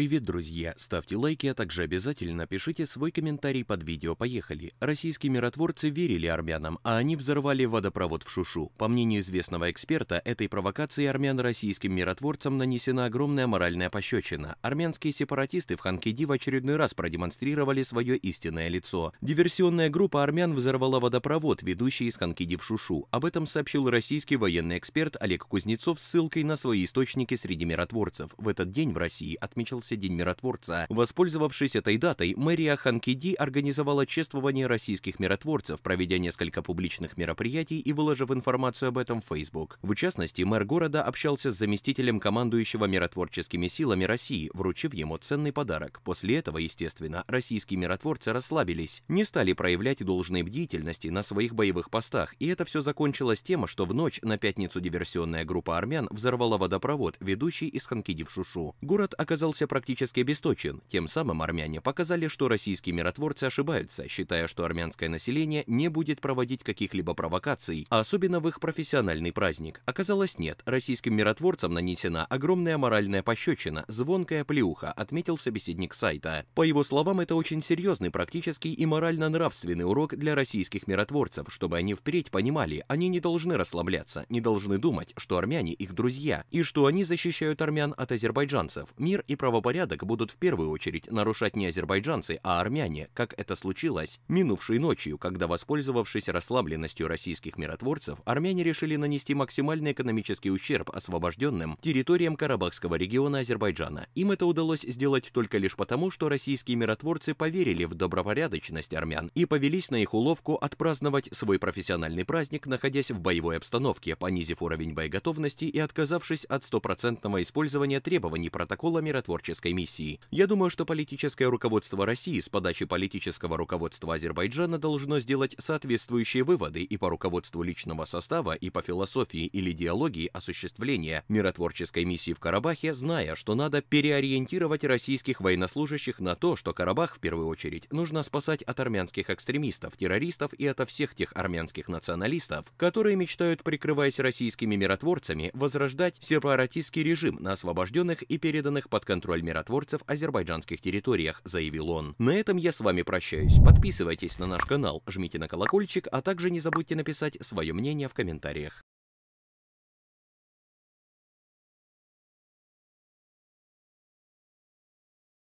Привет, друзья! Ставьте лайки, а также обязательно пишите свой комментарий под видео. Поехали! Российские миротворцы верили армянам, а они взорвали водопровод в Шушу. По мнению известного эксперта, этой провокации армян российским миротворцам нанесена огромная моральная пощечина. Армянские сепаратисты в Ханкиди в очередной раз продемонстрировали свое истинное лицо. Диверсионная группа армян взорвала водопровод, ведущий из Ханкиди в Шушу. Об этом сообщил российский военный эксперт Олег Кузнецов с ссылкой на свои источники среди миротворцев. В этот день в России отмечался отмечался День миротворца. Воспользовавшись этой датой, мэрия Ханкиди организовала чествование российских миротворцев, проведя несколько публичных мероприятий и выложив информацию об этом в Facebook. В частности, мэр города общался с заместителем командующего миротворческими силами России, вручив ему ценный подарок. После этого, естественно, российские миротворцы расслабились, не стали проявлять должной бдительности на своих боевых постах, и это все закончилось тем, что в ночь на пятницу диверсионная группа армян взорвала водопровод, ведущий из Ханкиди в Шушу. Город оказался практически практически обесточен. Тем самым армяне показали, что российские миротворцы ошибаются, считая, что армянское население не будет проводить каких-либо провокаций, а особенно в их профессиональный праздник. Оказалось, нет. Российским миротворцам нанесена огромная моральная пощечина, звонкая плеуха, отметил собеседник сайта. По его словам, это очень серьезный практический и морально-нравственный урок для российских миротворцев, чтобы они впредь понимали, они не должны расслабляться, не должны думать, что армяне их друзья, и что они защищают армян от азербайджанцев. Мир и правопорядок порядок будут в первую очередь нарушать не азербайджанцы, а армяне, как это случилось минувшей ночью, когда, воспользовавшись расслабленностью российских миротворцев, армяне решили нанести максимальный экономический ущерб освобожденным территориям Карабахского региона Азербайджана. Им это удалось сделать только лишь потому, что российские миротворцы поверили в добропорядочность армян и повелись на их уловку отпраздновать свой профессиональный праздник, находясь в боевой обстановке, понизив уровень боеготовности и отказавшись от стопроцентного использования требований протокола миротворчества политической миссии. Я думаю, что политическое руководство России с подачи политического руководства Азербайджана должно сделать соответствующие выводы и по руководству личного состава, и по философии или идеологии осуществления миротворческой миссии в Карабахе, зная, что надо переориентировать российских военнослужащих на то, что Карабах в первую очередь нужно спасать от армянских экстремистов, террористов и ото всех тех армянских националистов, которые мечтают, прикрываясь российскими миротворцами, возрождать сепаратистский режим на освобожденных и переданных под контроль фестиваль миротворцев азербайджанских территориях, заявил он. На этом я с вами прощаюсь. Подписывайтесь на наш канал, жмите на колокольчик, а также не забудьте написать свое мнение в комментариях.